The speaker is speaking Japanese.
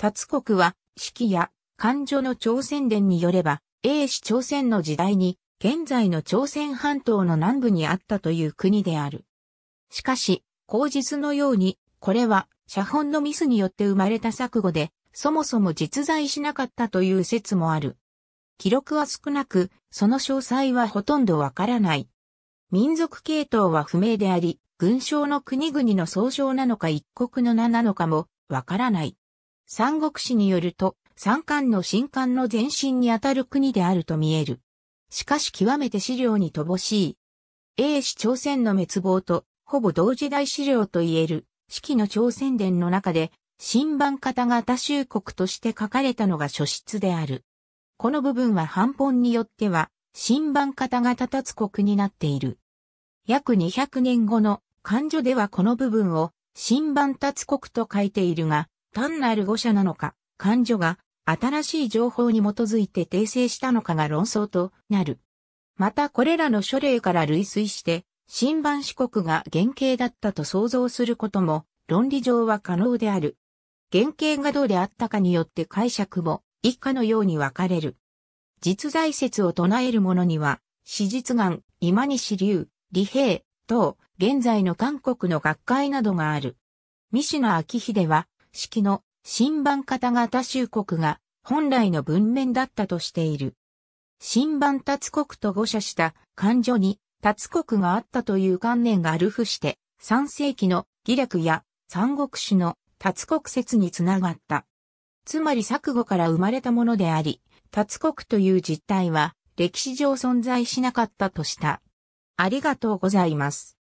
達国は、四季や、漢女の朝鮮伝によれば、英氏朝鮮の時代に、現在の朝鮮半島の南部にあったという国である。しかし、口実のように、これは、写本のミスによって生まれた錯誤で、そもそも実在しなかったという説もある。記録は少なく、その詳細はほとんどわからない。民族系統は不明であり、軍将の国々の総称なのか一国の名なのかもわからない。三国史によると、三冠の新冠の前身にあたる国であると見える。しかし極めて資料に乏しい。英史朝鮮の滅亡と、ほぼ同時代資料と言える、四季の朝鮮伝の中で、新版型が多州国として書かれたのが書室である。この部分は半本によっては、新版型が多つ国になっている。約200年後の漢書ではこの部分を新版つ国と書いているが、単なる誤射なのか、感情が新しい情報に基づいて訂正したのかが論争となる。またこれらの書類から類推して、新版四国が原型だったと想像することも論理上は可能である。原型がどうであったかによって解釈も一家のように分かれる。実在説を唱える者には、史実眼、今西流、李平等、現在の韓国の学会などがある。三品ヒ秀は、式の新版型型州国が本来の文面だったとしている。新版達国と誤射した漢字に達国があったという観念があるふして、3世紀の義略や三国史の達国説につながった。つまり錯誤から生まれたものであり、達国という実態は歴史上存在しなかったとした。ありがとうございます。